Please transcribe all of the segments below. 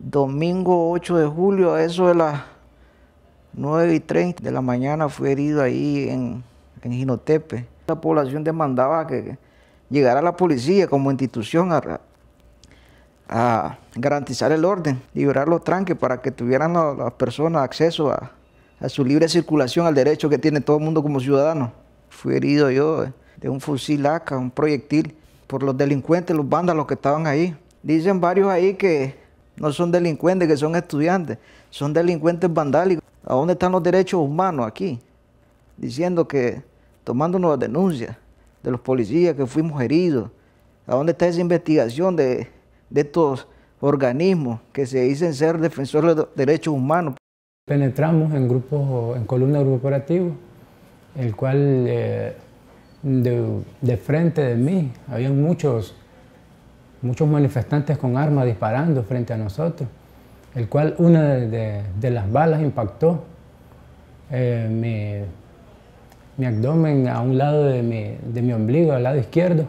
domingo 8 de julio, a eso de las 9 y 30 de la mañana, fui herido ahí en, en Ginotepe. La población demandaba que llegara la policía como institución a, a garantizar el orden, liberar los tranques para que tuvieran las personas acceso a, a, su libre circulación, al derecho que tiene todo el mundo como ciudadano. Fui herido yo de un fusil ACA, un proyectil, por los delincuentes, los vándalos que estaban ahí. Dicen varios ahí que no son delincuentes que son estudiantes, son delincuentes vandálicos. ¿A dónde están los derechos humanos aquí? Diciendo que, tomando nuevas denuncias de los policías que fuimos heridos. ¿A dónde está esa investigación de, estos organismos que se dicen ser defensores de los derechos humanos? Penetramos en grupos, en columnas corporativas, el cual eh, de, frente de mí habían muchos muchos manifestantes con armas disparando frente a nosotros, el cual una de, las balas impactó eh, mi, abdomen a un lado de mi, ombligo, al lado izquierdo.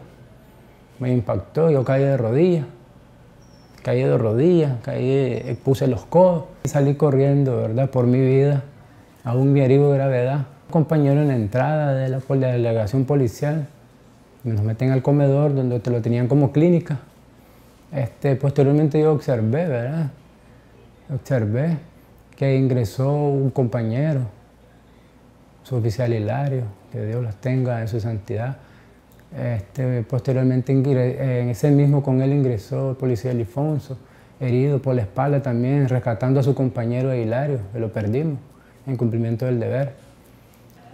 Me impactó, yo caí de rodillas, caí de rodillas, caí, eh, puse los codos y salí corriendo, ¿verdad? Por mi vida, aún un herido de gravedad. Compañero en la entrada de la, delegación policial, nos meten al comedor donde te lo tenían como clínica. Este, posteriormente yo observé, ¿verdad? Observé que ingresó un compañero, su oficial Hilario, que Dios los tenga en su santidad. Este, posteriormente, en ese mismo con él ingresó el policía Alfonso, herido por la espalda también, rescatando a su compañero Hilario, que lo perdimos en cumplimiento del deber.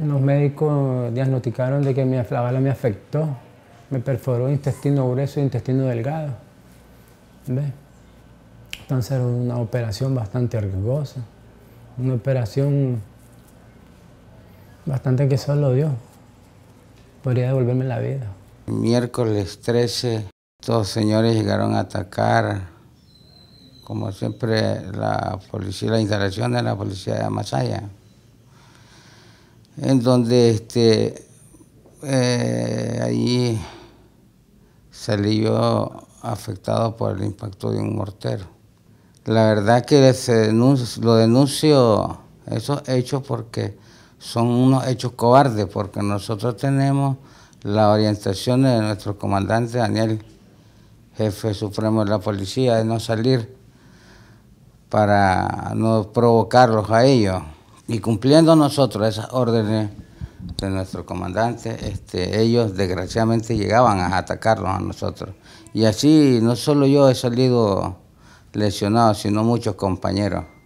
Los médicos diagnosticaron de que mi, la me afectó, me perforó intestino grueso e intestino delgado entonces era una operación bastante riesgosa, una operación bastante que solo Dios podría devolverme la vida. Miércoles 13, estos señores llegaron a atacar, como siempre, la policía, la instalación de la policía de Amasaya, en donde este, eh, salió afectado por el impacto de un mortero. La verdad que se lo denuncio esos hechos porque son unos hechos cobardes, porque nosotros tenemos la orientación de nuestro comandante Daniel, jefe supremo de la policía, de no salir para no provocarlos a ellos. Y cumpliendo nosotros esas órdenes, de nuestro comandante, este, ellos desgraciadamente llegaban a atacarnos a nosotros. Y así no solo yo he salido lesionado, sino muchos compañeros.